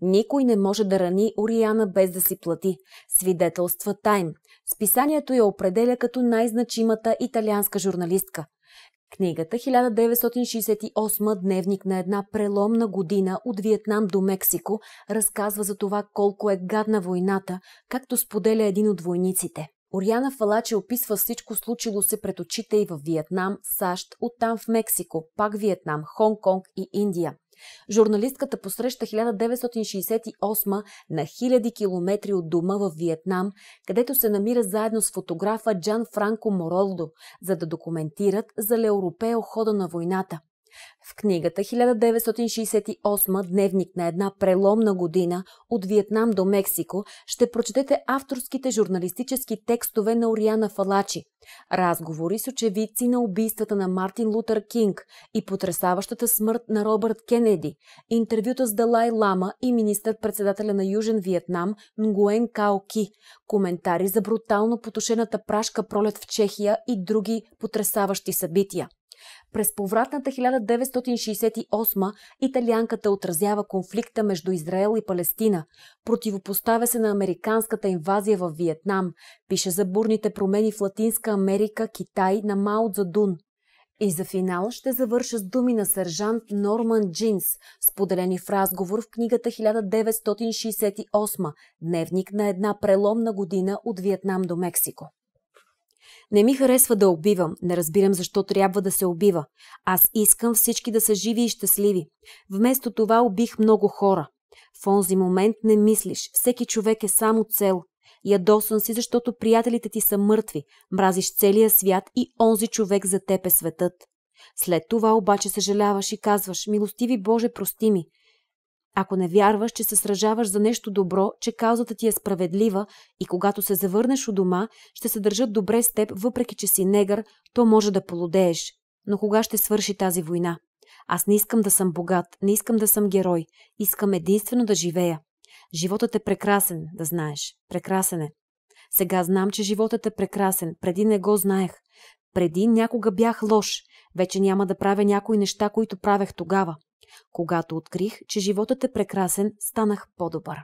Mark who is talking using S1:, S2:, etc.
S1: Никой не може да рани Ориана без да си плати, свидетелства Тайм. Списанието я определя като най-значимата италианска журналистка. Книгата 1968 Дневник на една преломна година от Виетнам до Мексико разказва за това колко е гадна войната, както споделя един от войниците. Ориана Фалачи описва всичко случило се пред очите и в Виетнам, САЩ, оттам в Мексико, пак Виетнам, Хонг-Конг и Индия – Журналистката посреща 1968 на хиляди километри от дома в Виетнам, където се намира заедно с фотографа Джан Франко Моролдо, за да документират за Леоропео хода на войната. В книгата 1968 Дневник на една преломна година от Виетнам до Мексико ще прочетете авторските журналистически текстове на Ориана Фалачи, разговори с очевидци на убийствата на Мартин Лутър Кинг и потрясаващата смърт на Робърт Кенеди, интервюта с Далай Лама и министър-председателя на Южен Виетнам Нгуен Као Ки, коментари за брутално потушената прашка пролет в Чехия и други потрясаващи събития. През повратната 1968 италианката отразява конфликта между Израел и Палестина. Противопоставя се на американската инвазия в Виетнам. Пише за бурните промени в Латинска Америка, Китай, на Мао Цзадун. И за финал ще завърша с думи на сержант Норман Джинс, споделени в разговор в книгата 1968 «Дневник на една преломна година от Виетнам до Мексико». Не ми харесва да убивам, не разбирам защо трябва да се убива. Аз искам всички да са живи и щастливи. Вместо това убих много хора. В онзи момент не мислиш, всеки човек е само цел. Ядосан си, защото приятелите ти са мъртви, мразиш целия свят и онзи човек за теб е светът. След това обаче съжаляваш и казваш, милостиви Боже, прости ми, ако не вярваш, че се сражаваш за нещо добро, че каузата ти е справедлива и когато се завърнеш у дома, ще се държат добре с теб, въпреки че си негър, то може да полудееш. Но кога ще свърши тази война? Аз не искам да съм богат, не искам да съм герой. Искам единствено да живея. Животът е прекрасен, да знаеш. Прекрасен е. Сега знам, че животът е прекрасен. Преди не го знаех. Преди някога бях лош. Вече няма да правя някои неща, които правех тогава. Когато открих, че животът е прекрасен, станах по-добър.